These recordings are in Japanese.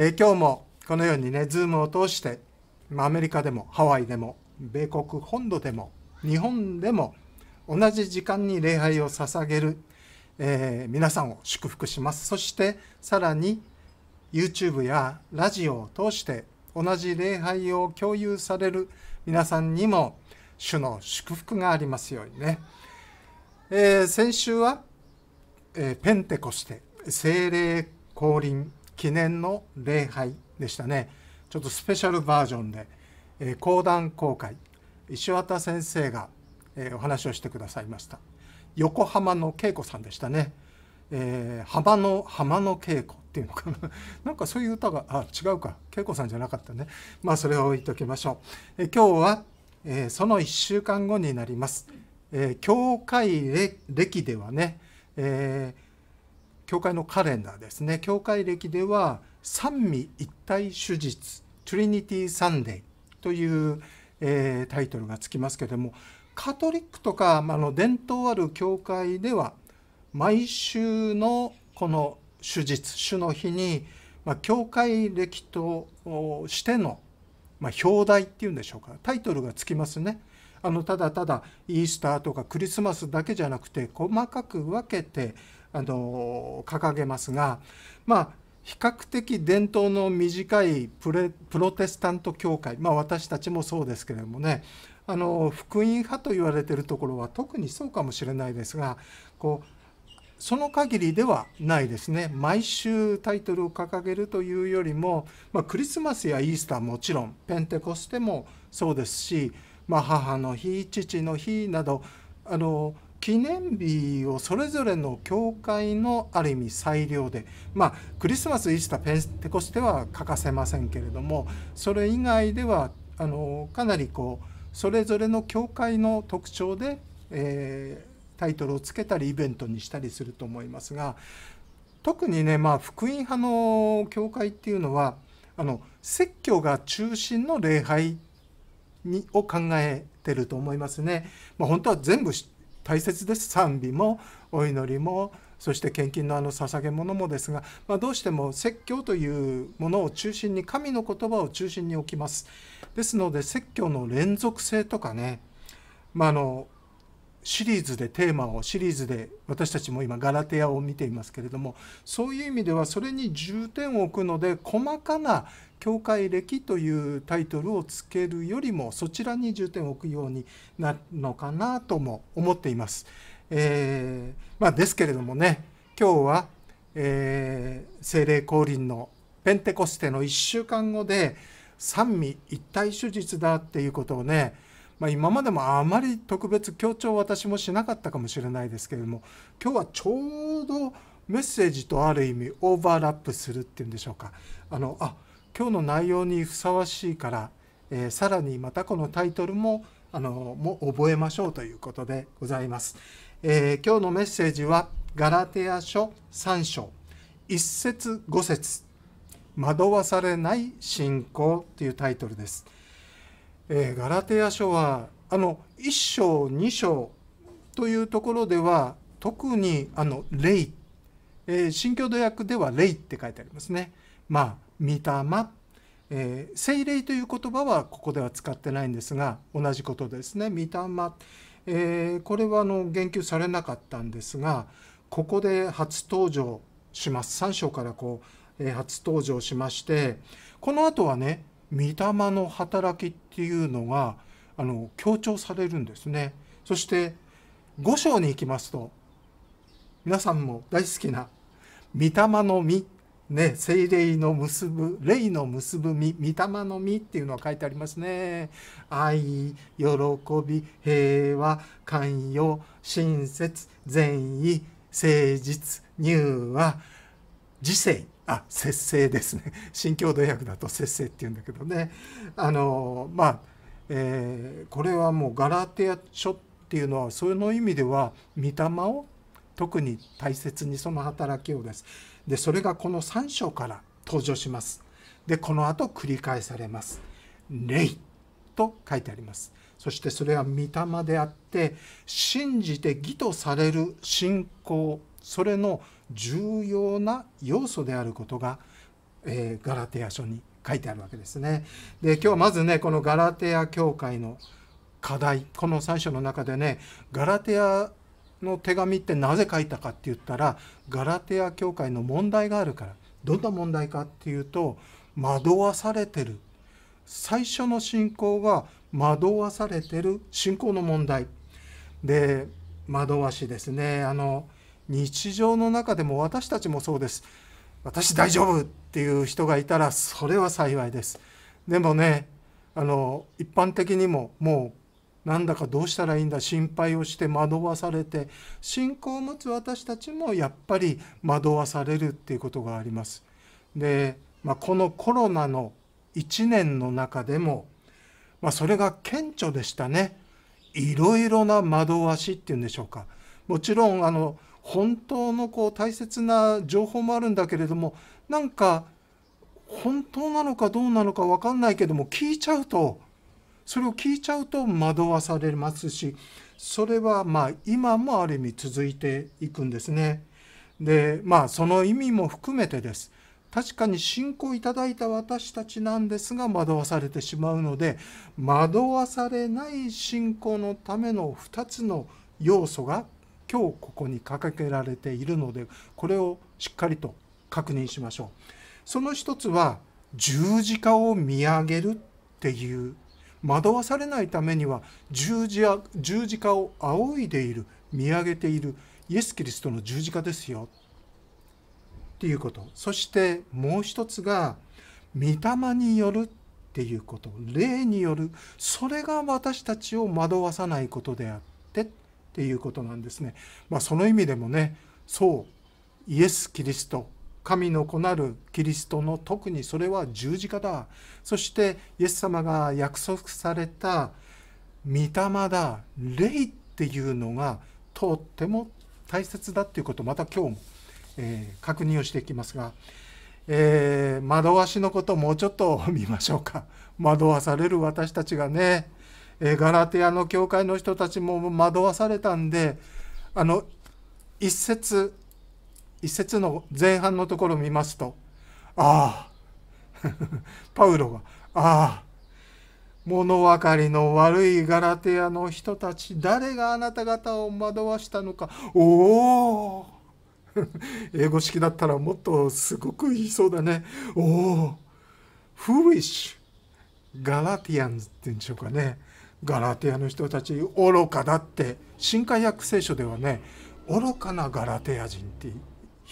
え今日もこのようにね、ズームを通して、まアメリカでもハワイでも米国本土でも日本でも同じ時間に礼拝を捧げる、えー、皆さんを祝福します。そしてさらに YouTube やラジオを通して同じ礼拝を共有される皆さんにも主の祝福がありますようにね。えー、先週は、えー、ペンテコステ、聖霊降臨記念の礼拝でしたねちょっとスペシャルバージョンで、えー、講談公開石渡先生が、えー、お話をしてくださいました横浜の恵子さんでしたね、えー、浜の浜の恵子っていうのかな なんかそういう歌があ違うか恵子さんじゃなかったねまあそれを置いときましょう、えー、今日は、えー、その1週間後になります、えー、教会歴ではね、えー教会のカレンダーですね教会歴では三位一体手術トリニティ・サンデーという、えー、タイトルがつきますけれどもカトリックとか、まあ、の伝統ある教会では毎週のこの手術主の日に、まあ、教会歴としての、まあ、表題っていうんでしょうかタイトルがつきますね。あのただただイースターとかクリスマスだけじゃなくて細かく分けてあの掲げますが、まあ、比較的伝統の短いプレプロテスタント教会、まあ、私たちもそうですけれどもねあの福音派と言われているところは特にそうかもしれないですがこうその限りではないですね毎週タイトルを掲げるというよりも、まあ、クリスマスやイースターもちろんペンテコステもそうですし、まあ、母の日父の日などあの記念日をそれぞれの教会のある意味裁量でまあクリスマスイースターペンテコステは欠かせませんけれどもそれ以外ではあのかなりこうそれぞれの教会の特徴で、えー、タイトルをつけたりイベントにしたりすると思いますが特にねまあ福音派の教会っていうのはあの説教が中心の礼拝にを考えてると思いますね。まあ、本当は全部大切です賛美もお祈りもそして献金のあの捧げ物もですが、まあ、どうしても説教というものを中心に神の言葉を中心に置きますですので説教の連続性とかね、まあのシリーズでテーマをシリーズで私たちも今ガラテヤを見ていますけれどもそういう意味ではそれに重点を置くので細かな「教会歴」というタイトルをつけるよりもそちらに重点を置くようになるのかなとも思っています。えー、まあ、ですけれどもね今日は、えー、精霊降臨のペンテコステの1週間後で三位一体手術だっていうことをねまあ、今までもあまり特別強調私もしなかったかもしれないですけれども今日はちょうどメッセージとある意味オーバーラップするっていうんでしょうかあのあ今日の内容にふさわしいから、えー、さらにまたこのタイトルもあのも覚えましょうということでございます。えー、今日のメッセージはガラテア書3章1節5節惑わされない信仰というタイトルです。えー、ガラテヤ書はあの1章2章というところでは特にあの霊、えー、新教土訳では霊って書いてありますね。まあ御霊、えー、聖霊という言葉はここでは使ってないんですが同じことですね御霊、えー、これはあの言及されなかったんですがここで初登場します3章からこう、えー、初登場しましてこの後はね御霊の働きっていうのがあの強調されるんですね。そして五章に行きますと皆さんも大好きな「御霊の実」ね、精霊の結ぶ霊の結ぶ実御霊の実っていうのは書いてありますね愛喜び平和寛容親切善意誠実乳和自制あ節制ですね 新共同訳だと節制っていうんだけどねあのまあ、えー、これはもうガラテア書っていうのはその意味では御霊を特に大切にその働きをですでそれがこの3章から登場しますでこの後繰り返されます「霊」と書いてありますそしてそれは御霊であって信じて義とされる信仰それの「重要な要素であることが、えー、ガラテヤ書に書いてあるわけですね。で今日まずねこのガラテヤ教会の課題この3章の中でねガラテヤの手紙ってなぜ書いたかって言ったらガラテヤ教会の問題があるからどんな問題かっていうと惑わされてる最初の信仰が惑わされてる信仰の問題で惑わしですねあの日常の中でも私たちもそうです私大丈夫っていう人がいたらそれは幸いですでもねあの一般的にももうなんだかどうしたらいいんだ心配をして惑わされて信仰を持つ私たちもやっぱり惑わされるっていうことがありますで、まあ、このコロナの1年の中でも、まあ、それが顕著でしたねいろいろな惑わしっていうんでしょうかもちろんあの本当のこう大切な情報もあるんだけれどもなんか本当なのかどうなのか分かんないけども聞いちゃうとそれを聞いちゃうと惑わされますしそれはまあ今もある意味続いていくんですね。でまあその意味も含めてです確かに信仰いただいた私たちなんですが惑わされてしまうので惑わされない信仰のための2つの要素が今日ここに掲げられているのでこれをしっかりと確認しましょう。その一つは十字架を見上げるっていう惑わされないためには十字十字架を仰いでいる見上げているイエス・キリストの十字架ですよっていうことそしてもう一つが御霊によるっていうこと霊によるそれが私たちを惑わさないことであってっていうことなんですね。まあ、その意味でもねそうイエス・キリスト神の子なるキリストの特にそれは十字架だそしてイエス様が約束された御霊だ霊っていうのがとっても大切だっていうことをまた今日も、えー、確認をしていきますが、えー、惑わしのことをもうちょっと見ましょうか惑わされる私たちがねえー、ガラテヤの教会の人たちも惑わされたんであの一節一節の前半のところを見ますとああ パウロがああ物分かりの悪いガラテヤの人たち誰があなた方を惑わしたのかおお 英語式だったらもっとすごく言いそうだねおおフーリッシュガラティアンズって言うんでしょうかねガラテヤの人たち愚かだって新海訳聖書ではね愚かなガラテヤ人って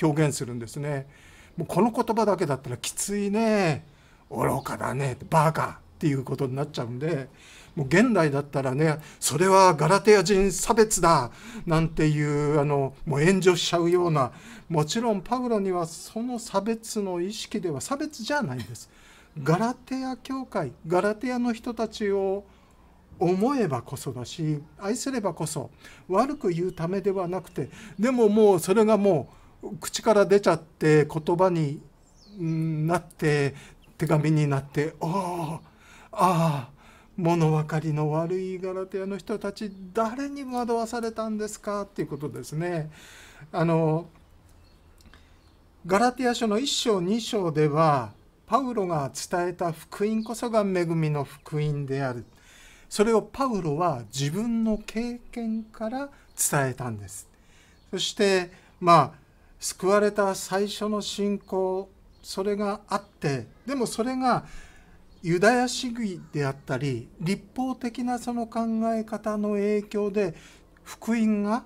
表現するんですねもうこの言葉だけだったらきついね愚かだねバカっていうことになっちゃうんでもう現代だったらねそれはガラテヤ人差別だなんていうあのもう援助しちゃうようなもちろんパウロにはその差別の意識では差別じゃないんです。ガラテヤ教会ガラテヤの人たちを思えばこそだし愛すればこそ悪く言うためではなくてでももうそれがもう口から出ちゃって言葉になって手紙になって「ああああ物分かりの悪いガラテヤの人たち誰に惑わされたんですか?」っていうことですね。あのガラテヤ書の1章2章ではパウロが伝えた福音こそが恵みの福音である。それをパウロは自分の経験から伝えたんですそしてまあ救われた最初の信仰それがあってでもそれがユダヤ主義であったり立法的なその考え方の影響で福音が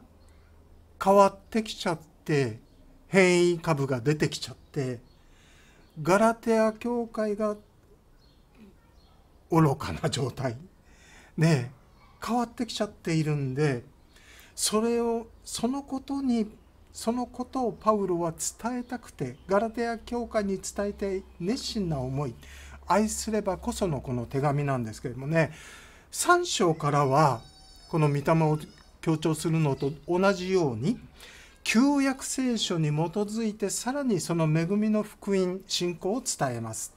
変わってきちゃって変異株が出てきちゃってガラテア教会が愚かな状態ね変わってきちゃっているんでそれをそのことにそのことをパウロは伝えたくてガラテヤ教会に伝えて熱心な思い愛すればこそのこの手紙なんですけれどもね3章からはこの御霊を強調するのと同じように旧約聖書に基づいてさらにその恵みの福音信仰を伝えます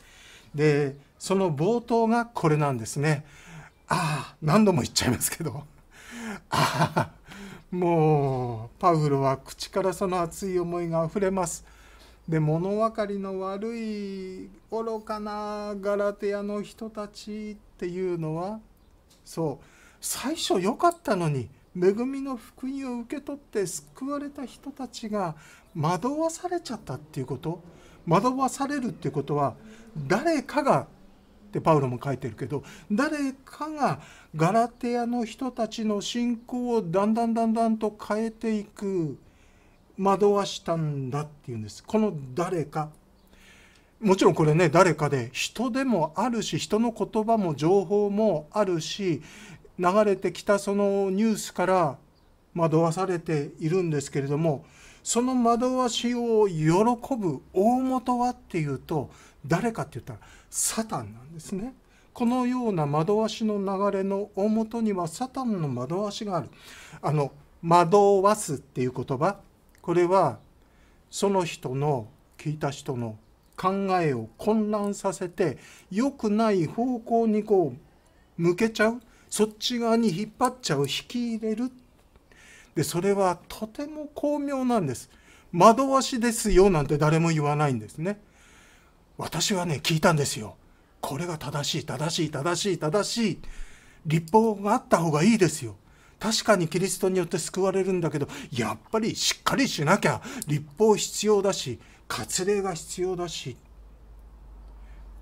でその冒頭がこれなんですねああ何度も言っちゃいますけどああもうパウロは口からその熱い思いがあふれます。で物分かりの悪い愚かなガラテヤの人たちっていうのはそう最初良かったのに恵みの福音を受け取って救われた人たちが惑わされちゃったっていうこと惑わされるっていうことは誰かがってパウロも書いてるけど誰かがガラテヤの人たちの信仰をだんだんだんだんと変えていく惑わしたんだっていうんですこの誰かもちろんこれね誰かで人でもあるし人の言葉も情報もあるし流れてきたそのニュースから惑わされているんですけれどもその惑わしを喜ぶ大元はっていうと誰かって言ったらサタンなんですね。このような惑わしの流れの大元にはサタンの惑わしがある。あの惑わすっていう言葉これはその人の聞いた人の考えを混乱させて良くない方向にこう向けちゃうそっち側に引っ張っちゃう引き入れるでそれはとても巧妙なんです惑わしですよなんて誰も言わないんですね私はね聞いたんですよこれが正しい正しい正しい正しい立法があった方がいいですよ確かにキリストによって救われるんだけどやっぱりしっかりしなきゃ立法必要だし割礼が必要だし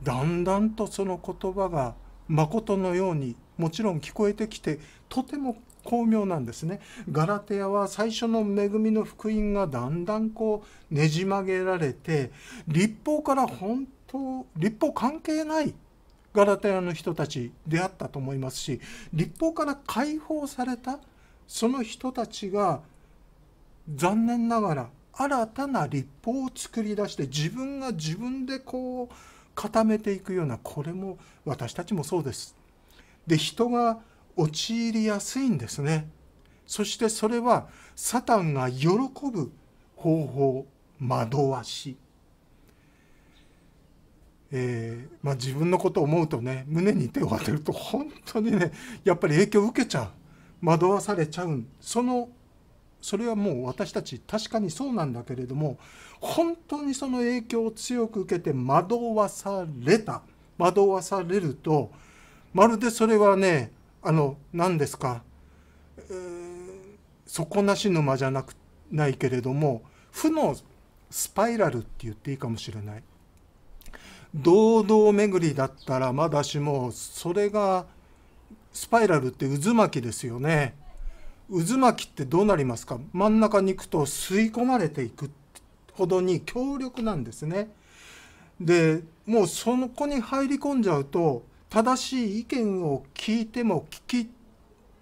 だんだんとその言葉がまことのようにもちろん聞こえてきてとても巧妙なんですねガラテヤは最初の恵みの福音がだんだんこうねじ曲げられて立法から本当立法関係ないガラテヤの人たち出会ったと思いますし立法から解放されたその人たちが残念ながら新たな立法を作り出して自分が自分でこう固めていくようなこれも私たちもそうです。で人が陥りやすいんですね。そしてそれはサタンが喜ぶ方法惑わし、えー、まあ、自分のことを思うとね胸に手を当てると本当にねやっぱり影響を受けちゃう惑わされちゃうそのそれはもう私たち確かにそうなんだけれども本当にその影響を強く受けて惑わされた惑わされるとまるでそれはねあの何ですか、えー、底なし沼じゃなくないけれども負のスパイラルって言っていいかもしれない堂々巡りだったらまだしもそれがスパイラルって渦巻きですよね渦巻きってどうなりますか真ん中に行くと吸い込まれていくほどに強力なんですねでもうそこに入り込んじゃうと正しい意見を聞いても聞き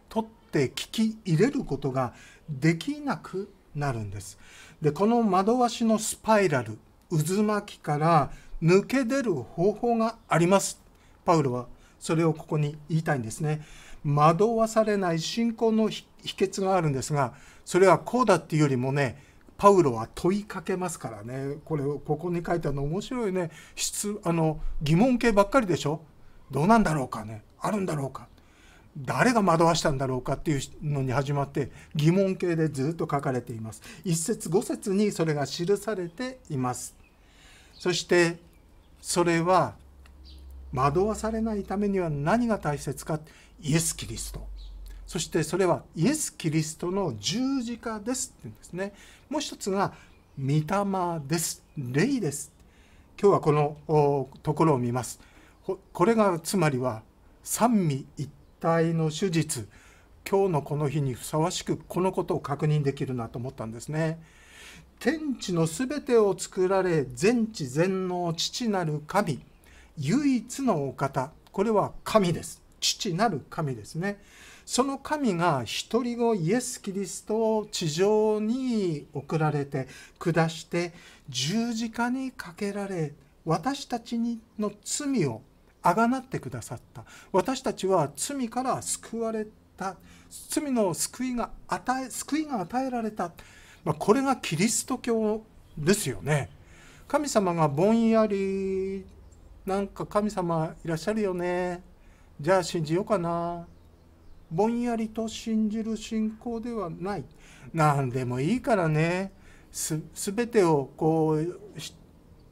取って聞き入れることができなくなるんです。でこの惑わしのスパイラル渦巻きから抜け出る方法があります。パウロはそれをここに言いたいんですね。惑わされない信仰の秘訣があるんですがそれはこうだっていうよりもねパウロは問いかけますからねこれをここに書いたの面白いね質あの疑問形ばっかりでしょどうなんだろうかねあるんだろうか誰が惑わしたんだろうかっていうのに始まって疑問形でずっと書かれています一節五節にそれが記されていますそしてそれは惑わされないためには何が大切かイエス・キリストそしてそれはイエス・キリストの十字架ですって言うんですねもう一つが御霊です霊です今日はこのところを見ますこれがつまりは三位一体の手術今日のこの日にふさわしくこのことを確認できるなと思ったんですね。天地のすべてを作られ全知全能父なる神唯一のお方これは神です父なる神ですねその神が一人子イエス・キリストを地上に送られて下して十字架にかけられ私たちの罪をあがなってくださった私たちは罪から救われた罪の救いが与え救いが与えられた、まあ、これがキリスト教ですよね神様がぼんやりなんか神様いらっしゃるよねじゃあ信じようかなぼんやりと信じる信仰ではない何でもいいからねす全てをこう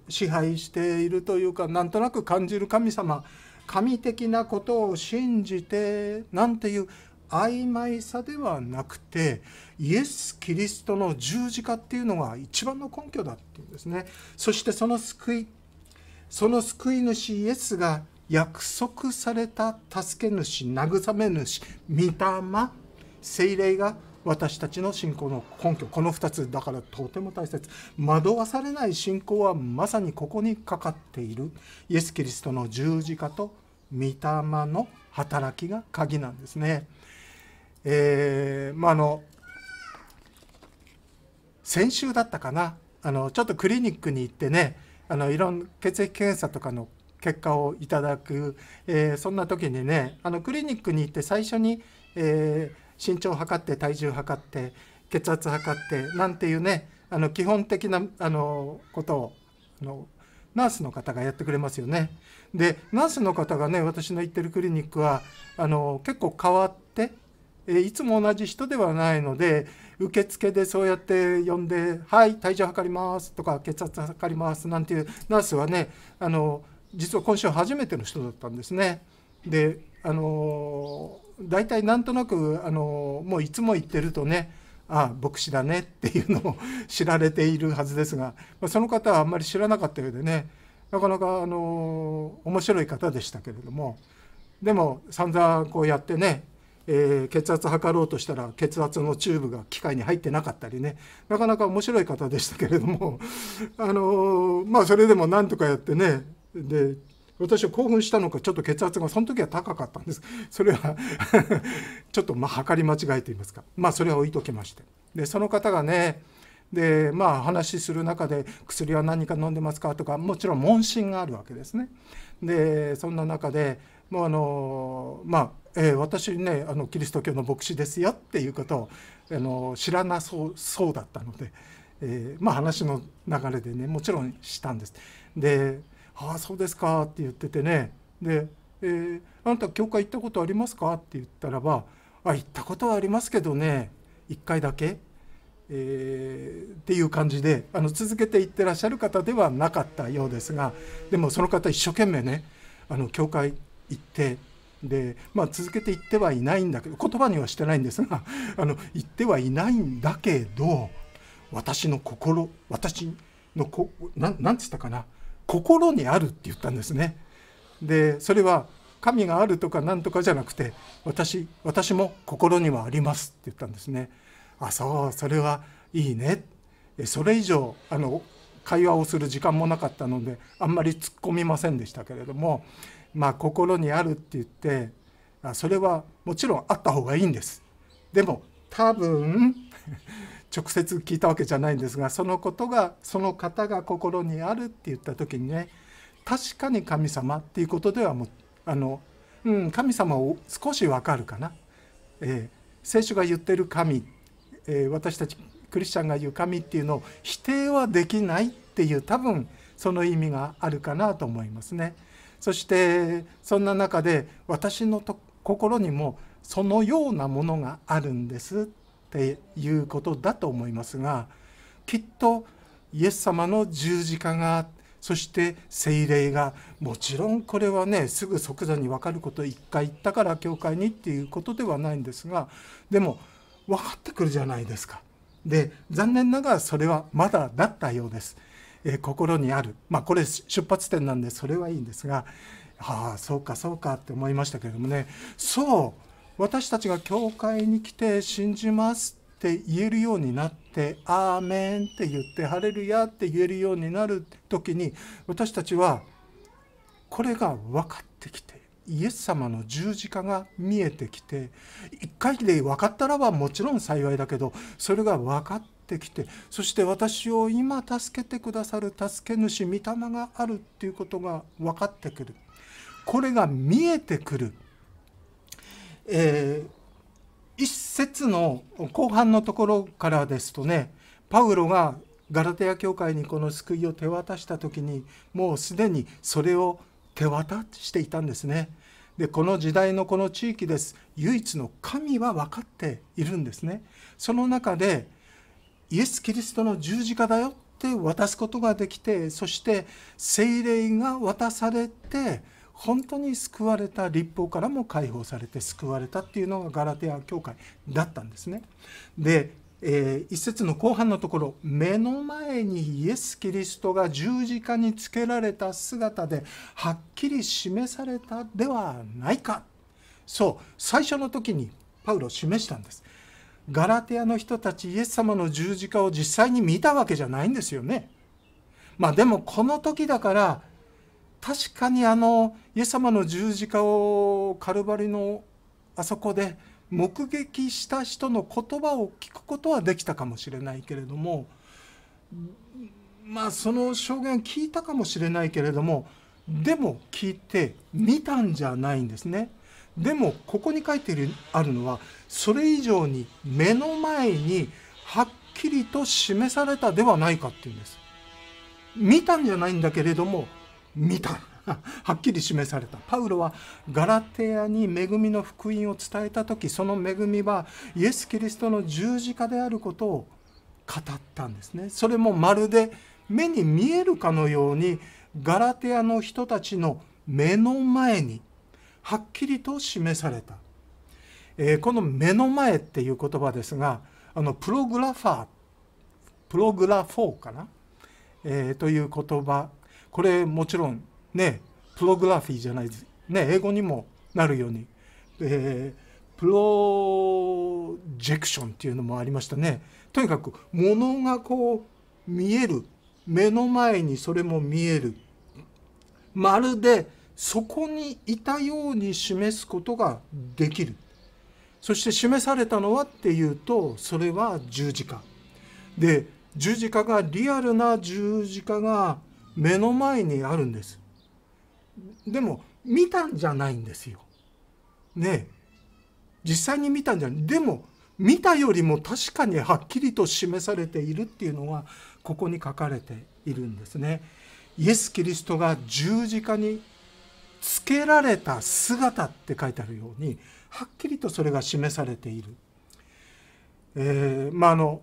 支配しているというかなんとなく感じる神様神的なことを信じてなんていう曖昧さではなくてイエス・キリストの十字架っていうのが一番の根拠だっていうんですねそしてその救いその救い主イエスが約束された助け主慰め主御霊精霊が私たちの信仰の根拠この2つだからとても大切惑わされない信仰はまさにここにかかっているイエス・キリストの十字架と御霊の働きが鍵なんですね。えー、まあの先週だったかなあのちょっとクリニックに行ってねあのいろんな血液検査とかの結果をいただく、えー、そんな時にねあのクリニックに行って最初に、えー身長測って体重測って血圧測ってなんていうねあの基本的なあのことをあのナースの方がやってくれますよね。でナースの方がね私の行ってるクリニックはあの結構変わってえいつも同じ人ではないので受付でそうやって呼んで「はい体重測ります」とか「血圧測ります」なんていうナースはねあの実は今週初めての人だったんですね。であの大体なんとなくあのもういつも言ってるとねああ牧師だねっていうのを知られているはずですが、まあ、その方はあんまり知らなかったようでねなかなかあの面白い方でしたけれどもでも散々こうやってね、えー、血圧測ろうとしたら血圧のチューブが機械に入ってなかったりねなかなか面白い方でしたけれどもあのまあそれでもなんとかやってねで私は興奮したのかちょっと血圧がその時は高かったんですそれは ちょっとまあ測り間違いといいますかまあそれは置いときましてでその方がねでまあ話する中で薬は何か飲んでますかとかもちろん問診があるわけですね。でそんな中でもうあのまあ、えー、私ねあのキリスト教の牧師ですよっていうことをあの知らなそうそうだったので、えー、まあ話の流れでねもちろんしたんです。でああそうですか」って言っててねで、えー「あんた教会行ったことありますか?」って言ったらば「あ行ったことはありますけどね1回だけ」えー、っていう感じであの続けていってらっしゃる方ではなかったようですがでもその方一生懸命ねあの教会行ってで、まあ、続けていってはいないんだけど言葉にはしてないんですが あの言ってはいないんだけど私の心私のこななんったかな心にあるって言ったんですね。でそれは神があるとか何とかじゃなくて私私も心にはありますって言ったんですね。あそうそれはいいねそれ以上あの会話をする時間もなかったのであんまり突っ込みませんでしたけれどもまあ心にあるって言ってそれはもちろんあった方がいいんです。でも多分直接聞いたわけじゃないんですがそのことがその方が心にあるって言った時にね確かに神様っていうことではもうあの、うん、神様を少しわかるかな、えー、聖書が言ってる神、えー、私たちクリスチャンが言う神っていうのを否定はできないっていう多分その意味があるかなと思いますね。そしてそんな中で私のと心にもそのようなものがあるんですっていうことだと思いますがきっとイエス様の十字架がそして聖霊がもちろんこれはねすぐ即座に分かること一回言ったから教会にっていうことではないんですがでも分かってくるじゃないですか。で残念ながらそれはまだだったようです。えー、心にあるまあこれ出発点なんでそれはいいんですがああそうかそうかって思いましたけれどもねそう私たちが教会に来て信じますって言えるようになって「アーメン」って言って「ハレルヤ」って言えるようになる時に私たちはこれが分かってきてイエス様の十字架が見えてきて一回で分かったらばもちろん幸いだけどそれが分かってきてそして私を今助けてくださる助け主御霊があるっていうことが分かってくるこれが見えてくる。えー、一節の後半のところからですとねパウロがガラテヤ教会にこの救いを手渡した時にもうすでにそれを手渡していたんですね。でこの時代のこの地域です唯一の神は分かっているんですね。その中でイエス・キリストの十字架だよって渡すことができてそして聖霊が渡されて本当に救われた立法からも解放されて救われたっていうのがガラテア教会だったんですね。で、えー、一節の後半のところ目の前にイエス・キリストが十字架につけられた姿ではっきり示されたではないかそう最初の時にパウロ示したんです。ガラテアの人たちイエス様の十字架を実際に見たわけじゃないんですよね。まあでもこの時だから確かにあのイエス様の十字架をカルバリのあそこで目撃した人の言葉を聞くことはできたかもしれないけれどもまあその証言聞いたかもしれないけれどもでも聞いて見たんじゃないんですね。でもここに書いてあるのはそれ以上に目の前にはっきりと示されたではないかっていうんです。見たんじゃないんだけれども見た はっきり示されたパウロはガラテヤに恵みの福音を伝えた時その恵みはイエス・キリストの十字架であることを語ったんですねそれもまるで目に見えるかのようにガラテヤの人たちの目の前にはっきりと示された、えー、この「目の前」っていう言葉ですがあのプログラファープログラフォーかな、えー、という言葉これもちろんねプログラフィーじゃないですね英語にもなるように、えー、プロジェクションっていうのもありましたねとにかくものがこう見える目の前にそれも見えるまるでそこにいたように示すことができるそして示されたのはっていうとそれは十字架で十字架がリアルな十字架が目の前にあるんですでも見たんじゃないんですよね実際に見たんじゃないでも見たよりも確かにはっきりと示されているっていうのがここに書かれているんですねイエス・キリストが十字架につけられた姿って書いてあるようにはっきりとそれが示されている、えー、まああの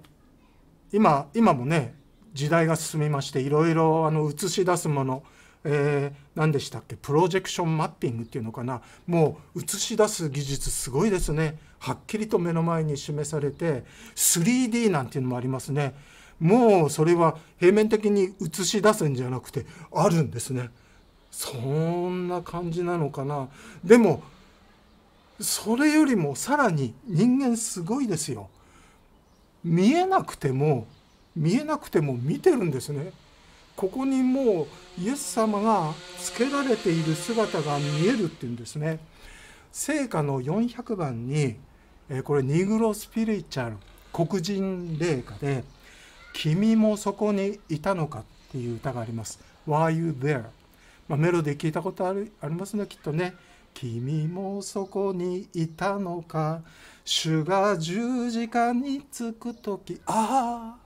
今今もね時代が進みましていろいろあの映し出すものえー、何でしたっけプロジェクションマッピングっていうのかなもう映し出す技術すごいですねはっきりと目の前に示されて 3D なんていうのもありますねもうそれは平面的に映し出すんじゃなくてあるんですねそんな感じなのかなでもそれよりもさらに人間すごいですよ見えなくても見えなくても見てるんですねここにもうイエス様がつけられている姿が見えるっていうんですね聖歌の400番にこれニグロスピリチュアル黒人霊歌で「君もそこにいたのか」っていう歌があります「Why you there?」まあ、メロディー聞いたことあるありますねきっとね「君もそこにいたのか」「主が十字架につく時ああ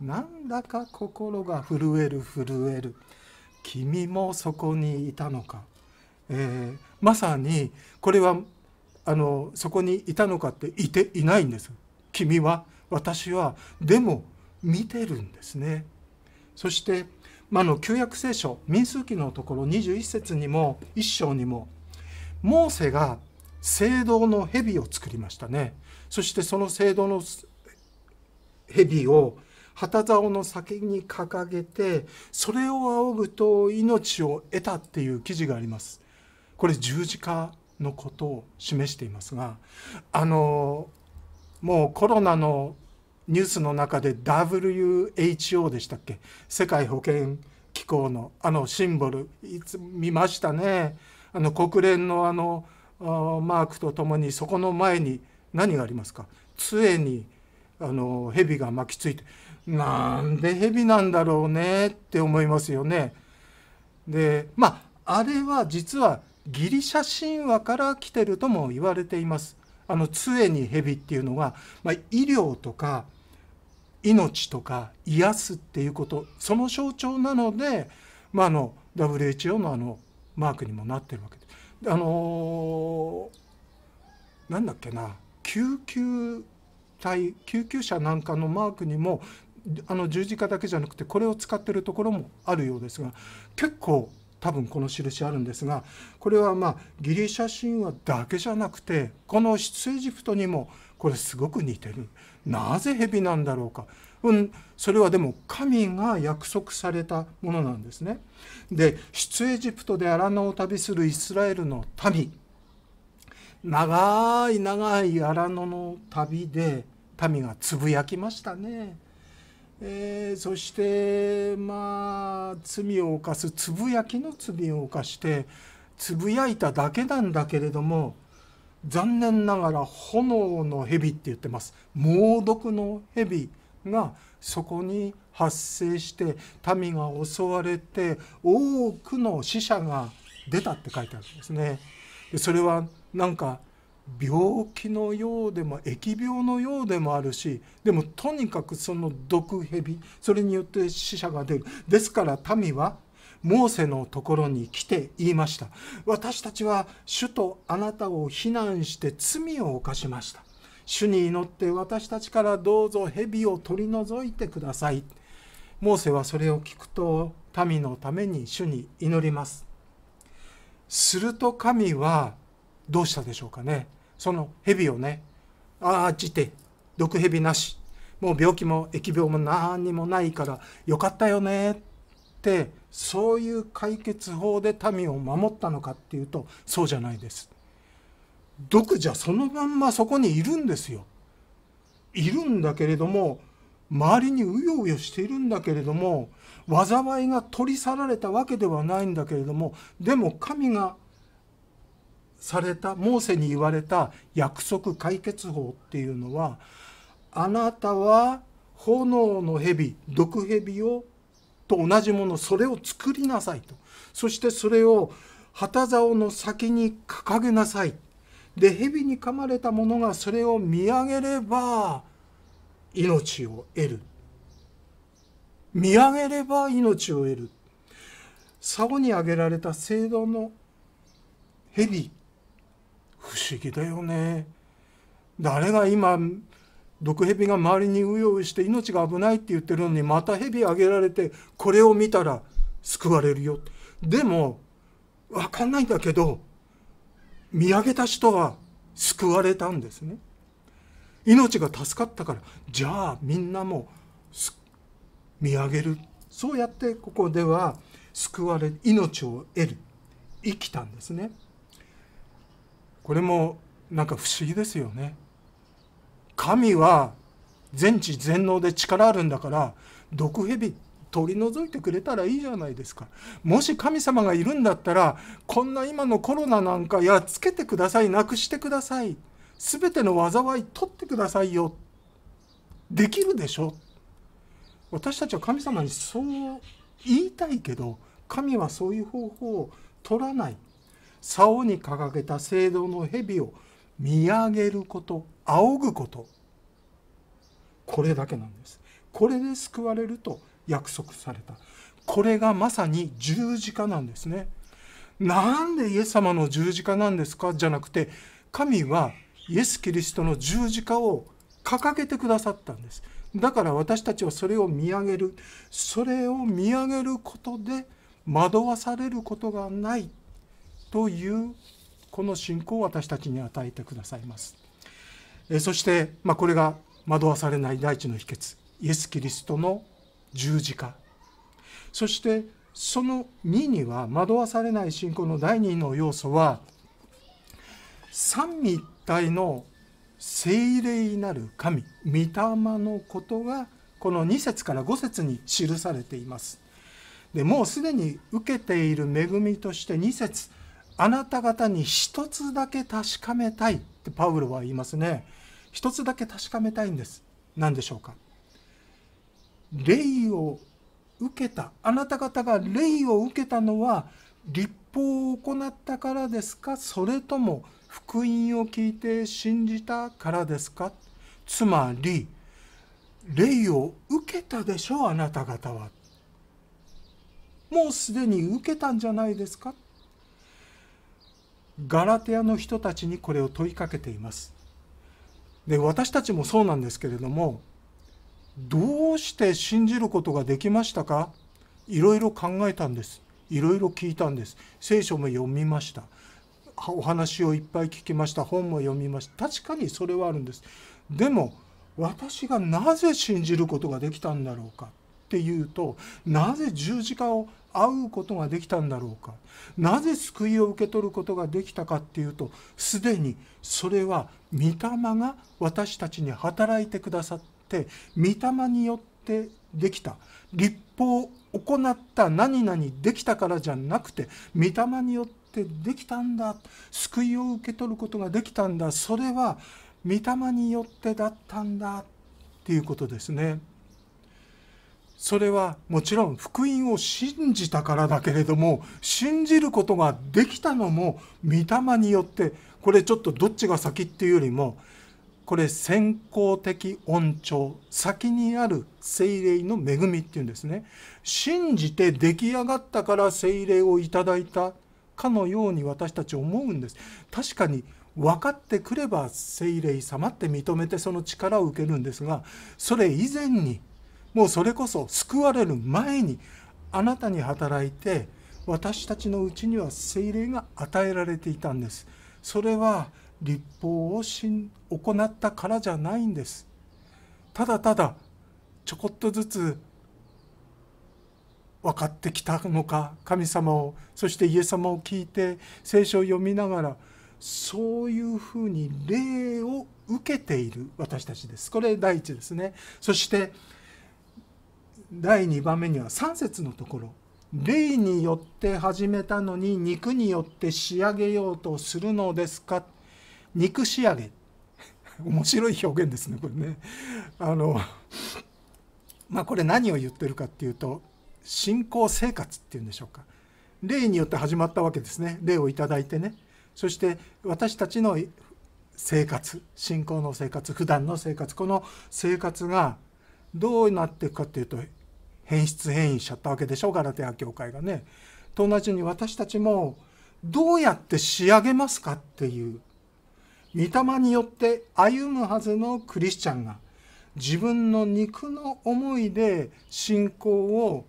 なんだか心が震える震える君もそこにいたのか、えー、まさにこれはあのそこにいたのかっていていないんです君は私はでも見てるんですねそして、まあの、旧約聖書民数記のところ21節にも1章にもモーセが聖堂の蛇を作りましたねそしてその聖堂の蛇を旗竿の先に掲げてそれを仰ぐと命を得たっていう記事がありますこれ十字架のことを示していますがあのもうコロナのニュースの中で WHO でしたっけ世界保健機構のあのシンボルいつ見ましたねあの国連のあのマークとともにそこの前に何がありますか杖にあの蛇が巻きついてなんで蛇なんだろうねって思いますよね。でまああれは実はギリシャ神話から来てるとも言われています。あの杖に蛇っていうのは、まあ、医療とか命とか癒すっていうことその象徴なので、まあ、あの WHO のあのマークにもなってるわけであのー、なんだっけな救急隊救急車なんかのマークにもあの十字架だけじゃなくてこれを使ってるところもあるようですが結構多分この印あるんですがこれはまあギリシャ神話だけじゃなくてこの出エジプトにもこれすごく似てるなぜ蛇なんだろうか、うん、それはでも神が約束されたものなんですね。で出エジプトで荒野を旅するイスラエルの民長い長い荒野の旅で民がつぶやきましたね。えー、そしてまあ罪を犯すつぶやきの罪を犯してつぶやいただけなんだけれども残念ながら炎の蛇って言ってます猛毒の蛇がそこに発生して民が襲われて多くの死者が出たって書いてあるんですね。それはなんか病気のようでも疫病のようでもあるしでもとにかくその毒蛇それによって死者が出るですから民はモーセのところに来て言いました私たちは主とあなたを非難して罪を犯しました主に祈って私たちからどうぞ蛇を取り除いてくださいモーセはそれを聞くと民のために主に祈りますすると神はどうしたでしょうかねその蛇をねああじて毒蛇なしもう病気も疫病も何にもないからよかったよねってそういう解決法で民を守ったのかっていうとそうじゃないです。毒じゃそのまんまそこにいるんですよ。いるんだけれども周りにうようよしているんだけれども災いが取り去られたわけではないんだけれどもでも神がされたモーセに言われた約束解決法っていうのはあなたは炎の蛇毒蛇をと同じものそれを作りなさいとそしてそれを旗竿の先に掲げなさいで蛇に噛まれた者がそれを見上げれば命を得る見上げれば命を得る竿に挙げられた聖堂の蛇不思議だよね誰が今毒蛇が周りにうようして命が危ないって言ってるのにまた蛇あげられてこれを見たら救われるよでも分かんないんだけど見上げた人は救われたんですね命が助かったからじゃあみんなも見上げるそうやってここでは救われ命を得る生きたんですね。これもなんか不思議ですよね。神は全知全能で力あるんだから毒蛇取り除いてくれたらいいじゃないですかもし神様がいるんだったらこんな今のコロナなんかやっつけてくださいなくしてください全ての災い取ってくださいよできるでしょ私たちは神様にそう言いたいけど神はそういう方法を取らない竿に掲げた聖堂の蛇を見上げること仰ぐことこれだけなんですこれで救われると約束されたこれがまさに十字架なんですねなんでイエス様の十字架なんですかじゃなくて神はイエス・キリストの十字架を掲げてくださったんですだから私たちはそれを見上げるそれを見上げることで惑わされることがないというこの信仰を私たちに与えてくださいます。えそして、まあ、これが惑わされない大地の秘訣イエス・キリストの十字架そしてその2には惑わされない信仰の第2の要素は三位一体の聖霊なる神御霊のことがこの2節から5節に記されています。でもうすでに受けている恵みとして2節あなた方に一つだけ確かめたいってパウロは言いますね一つだけ確かめたいんです何でしょうか霊を受けたあなた方が霊を受けたのは立法を行ったからですかそれとも福音を聞いて信じたからですかつまり霊を受けたでしょうあなた方はもうすでに受けたんじゃないですかガラテヤの人たちにこれを問いかけています。で私たちもそうなんですけれどもどうして信じることができましたかいろいろ考えたんですいろいろ聞いたんです聖書も読みましたお話をいっぱい聞きました本も読みました確かにそれはあるんですでも私がなぜ信じることができたんだろうかっていうとなぜ十字架を会うことができたんだろうかなぜ救いを受け取ることができたかっていうとすでにそれは御霊が私たちに働いてくださって御霊によってできた立法を行った何々できたからじゃなくて御霊によってできたんだ救いを受け取ることができたんだそれは御霊によってだったんだっていうことですね。それはもちろん福音を信じたからだけれども信じることができたのも御霊によってこれちょっとどっちが先っていうよりもこれ先行的恩寵先にある精霊の恵みっていうんですね信じて出来上がったから精霊をいただいたかのように私たち思うんです確かに分かってくれば精霊様って認めてその力を受けるんですがそれ以前にもうそれこそ救われる前にあなたに働いて私たちのうちには精霊が与えられていたんですそれは立法を行ったからじゃないんですただただちょこっとずつ分かってきたのか神様をそしてイエス様を聞いて聖書を読みながらそういうふうに霊を受けている私たちですこれ第一ですねそして第2番目には3節のところ霊によって始めたのに肉によって仕上げようとするのですか肉仕上げ 面白い表現ですねこれねあのまあこれ何を言ってるかっていうと信仰生活っていうんでしょうか霊によって始まったわけですね霊を頂いてねそして私たちの生活信仰の生活普段の生活この生活がどうなっていくかっていうと変質変異しちゃったわけでしょガラテア教会がね。と同じように私たちもどうやって仕上げますかっていう御霊によって歩むはずのクリスチャンが自分の肉の思いで信仰を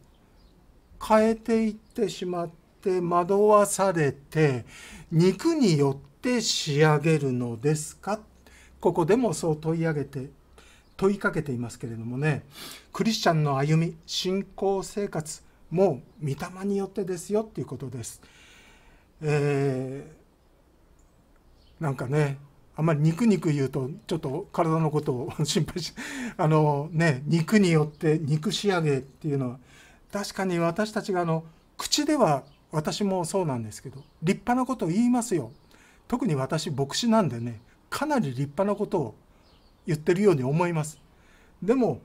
変えていってしまって惑わされて肉によって仕上げるのですかここでもそう問い上げて問いかけていますけれどもねクリスチャンの歩み信仰生活もう御霊によってですよっていうことです。えー、なんかねあんまり肉肉言うとちょっと体のことを心配し あのね肉によって肉仕上げっていうのは確かに私たちがあの口では私もそうなんですけど立派なことを言いますよ特に私牧師なんでねかなり立派なことを言ってるように思います。でも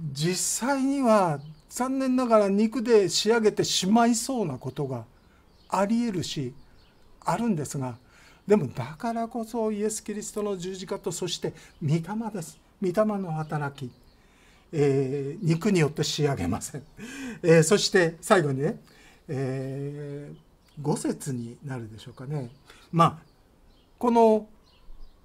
実際には残念ながら肉で仕上げてしまいそうなことがありえるしあるんですがでもだからこそイエス・キリストの十字架とそして御霊です御霊の働き、えー、肉によって仕上げません、えー、そして最後にね、えー、5節になるでしょうかねまあこの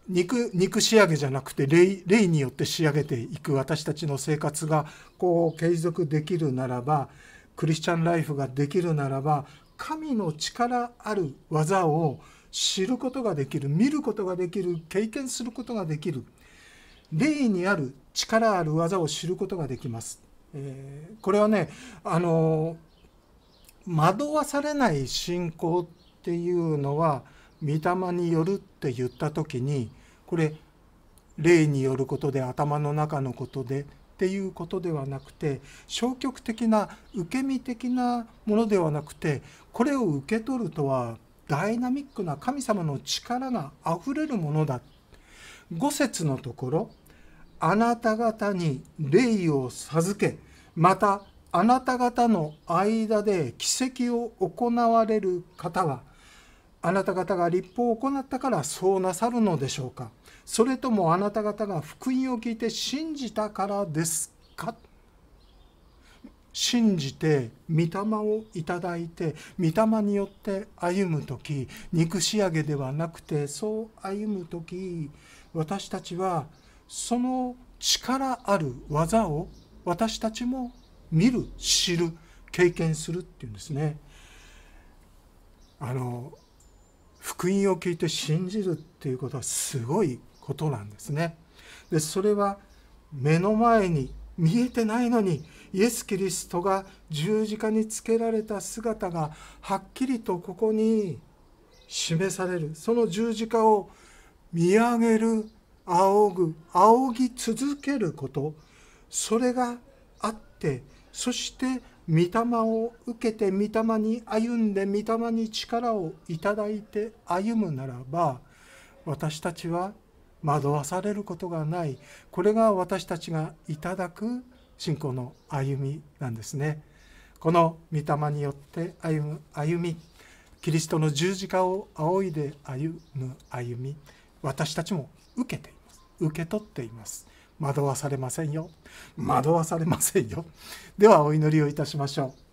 肉肉仕上げじゃなくて霊霊によって仕上げていく私たちの生活がこう継続できるならばクリスチャンライフができるならば神の力ある技を知ることができる見ることができる経験することができる霊にある力ある技を知ることができます。えー、これはねあの惑わされない信仰っていうのは御霊によるって言った時にこれ霊によることで頭の中のことでっていうことではなくて消極的な受け身的なものではなくてこれを受け取るとはダイナミックな神様の力があふれるものだ5節のところ「あなた方に霊を授けまたあなた方の間で奇跡を行われる方はあなた方が立法を行ったからそうなさるのでしょうかそれともあなた方が福音を聞いて信じたからですか信じて御霊をいただいて御霊によって歩む時憎し上げではなくてそう歩む時私たちはその力ある技を私たちも見る知る経験するっていうんですね。あの福音を聞いて信じるっていうことはすごいことなんですね。でそれは目の前に見えてないのにイエス・キリストが十字架につけられた姿がはっきりとここに示されるその十字架を見上げる仰ぐ仰ぎ続けることそれがあってそして御霊を受けて御霊に歩んで御霊に力をいただいて歩むならば私たちは惑わされることがないこれが私たちがいただく信仰の歩みなんですねこの御霊によって歩む歩みキリストの十字架を仰いで歩む歩み私たちも受けています受け取っています惑わされませんよ惑わされませんよではお祈りをいたしましょう